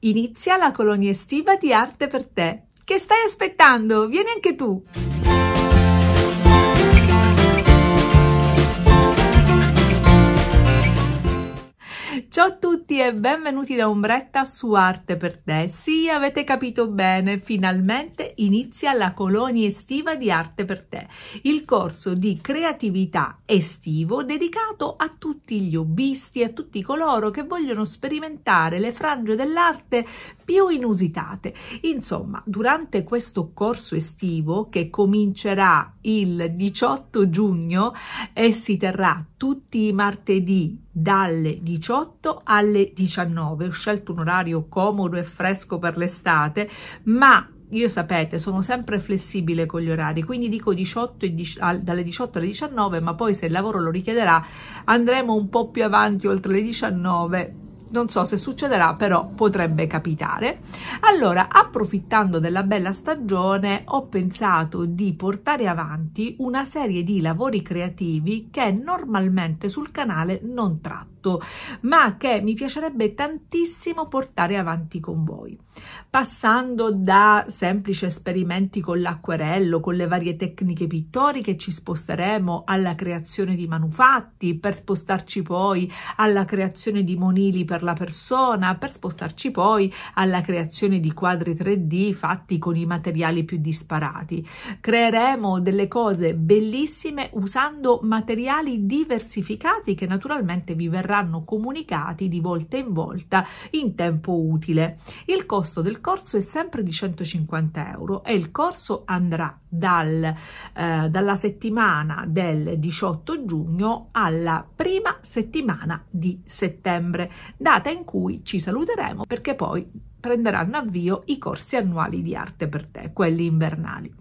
Inizia la colonia estiva di Arte per te. Che stai aspettando? Vieni anche tu! Ciao a tutti e benvenuti da Ombretta su Arte per te. Sì, avete capito bene, finalmente inizia la colonia estiva di Arte per te, il corso di creatività estivo dedicato a tutti gli hobbisti, a tutti coloro che vogliono sperimentare le frange dell'arte più inusitate. Insomma, durante questo corso estivo che comincerà il 18 giugno e eh, si terrà tutti i martedì dalle 18 alle 19. Ho scelto un orario comodo e fresco per l'estate, ma io sapete, sono sempre flessibile con gli orari, quindi dico 18 e dalle 18 alle 19, ma poi se il lavoro lo richiederà andremo un po' più avanti oltre le 19 non so se succederà, però potrebbe capitare. Allora, approfittando della bella stagione, ho pensato di portare avanti una serie di lavori creativi che normalmente sul canale non tratto tutto, ma che mi piacerebbe tantissimo portare avanti con voi. Passando da semplici esperimenti con l'acquerello, con le varie tecniche pittoriche, ci sposteremo alla creazione di manufatti, per spostarci poi alla creazione di monili per la persona, per spostarci poi alla creazione di quadri 3D fatti con i materiali più disparati. Creeremo delle cose bellissime usando materiali diversificati che naturalmente vi verranno verranno comunicati di volta in volta in tempo utile. Il costo del corso è sempre di 150 euro e il corso andrà dal, eh, dalla settimana del 18 giugno alla prima settimana di settembre, data in cui ci saluteremo perché poi prenderanno avvio i corsi annuali di arte per te, quelli invernali.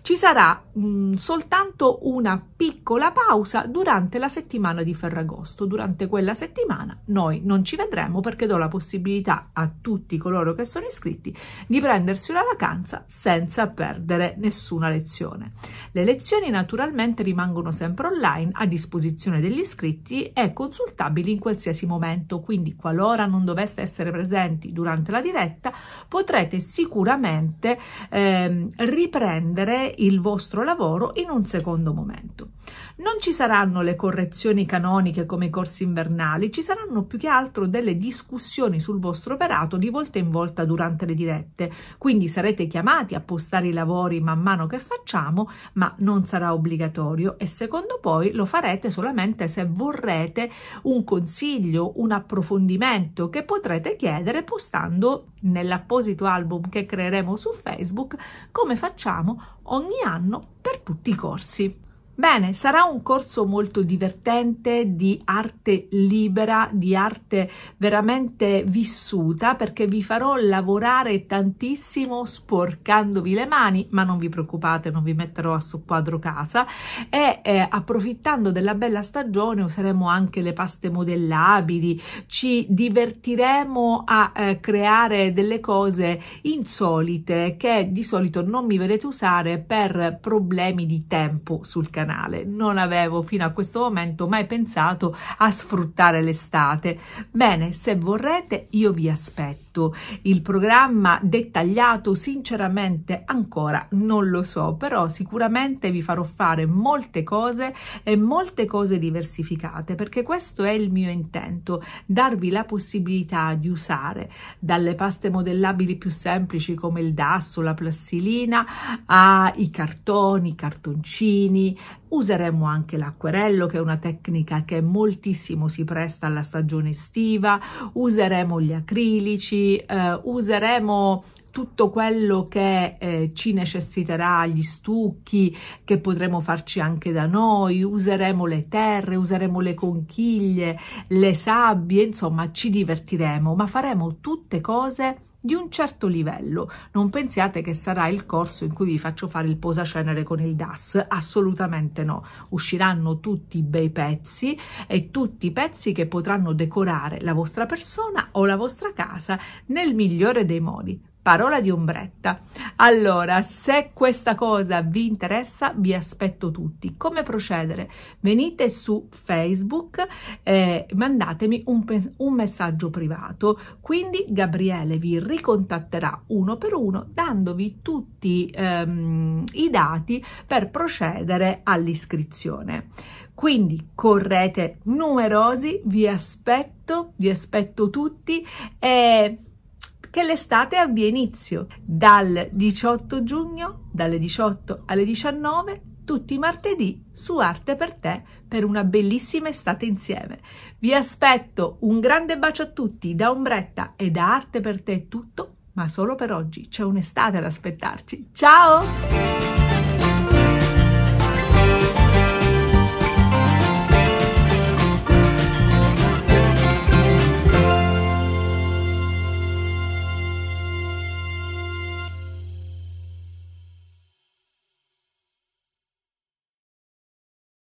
Ci sarà mh, mm, soltanto una piccola pausa durante la settimana di Ferragosto. Durante quella settimana noi non ci vedremo perché do la possibilità a tutti coloro che sono iscritti di prendersi una vacanza senza perdere nessuna lezione. Le lezioni naturalmente rimangono sempre online a disposizione degli iscritti e consultabili in qualsiasi momento, quindi qualora non doveste essere presenti durante la diretta diretta potrete sicuramente ehm, riprendere il vostro lavoro in un secondo momento. Non ci saranno le correzioni canoniche come i corsi invernali, ci saranno più che altro delle discussioni sul vostro operato di volta in volta durante le dirette, quindi sarete chiamati a postare i lavori man mano che facciamo, ma non sarà obbligatorio e secondo poi lo farete solamente se vorrete un consiglio, un approfondimento che potrete chiedere postando nell'apposito album che creeremo su Facebook come facciamo ogni anno per tutti i corsi. Bene, sarà un corso molto divertente di arte libera, di arte veramente vissuta, perché vi farò lavorare tantissimo sporcandovi le mani, ma non vi preoccupate, non vi metterò a soppquadro casa e eh, approfittando della bella stagione useremo anche le paste modellabili, ci divertiremo a eh, creare delle cose insolite che di solito non mi vedete usare per problemi di tempo sul canale canale. Non avevo fino a questo momento mai pensato a sfruttare l'estate. Bene, se vorrete io vi aspetto questo il programma dettagliato sinceramente ancora non lo so però sicuramente vi farò fare molte cose e molte cose diversificate perché questo è il mio intento darvi la possibilità di usare dalle paste modellabili più semplici come il dasso la plastilina ai cartoni cartoncini Useremo anche l'acquerello, che è una tecnica che moltissimo si presta alla stagione estiva, useremo gli acrilici, eh, useremo tutto quello che eh, ci necessiterà, gli stucchi che potremo farci anche da noi, useremo le terre, useremo le conchiglie, le sabbie, insomma ci divertiremo, ma faremo tutte cose di un certo livello. Non pensiate che sarà il corso in cui vi faccio fare il posacenere con il DAS, assolutamente no. Usciranno tutti i bei pezzi e tutti i pezzi che potranno decorare la vostra persona o la vostra casa nel migliore dei modi parola di ombretta. Allora, se questa cosa vi interessa, vi aspetto tutti. Come procedere? Venite su Facebook e mandatemi un, un messaggio privato. Quindi Gabriele vi ricontatterà uno per uno dandovi tutti ehm, i dati per procedere all'iscrizione. Quindi correte numerosi, vi aspetto, vi aspetto tutti e che l'estate abbia inizio dal 18 giugno, dalle 18 alle 19, tutti i martedì su Arte per te per una bellissima estate insieme. Vi aspetto un grande bacio a tutti da Ombretta e da Arte per te è tutto, ma solo per oggi c'è un'estate ad aspettarci. Ciao!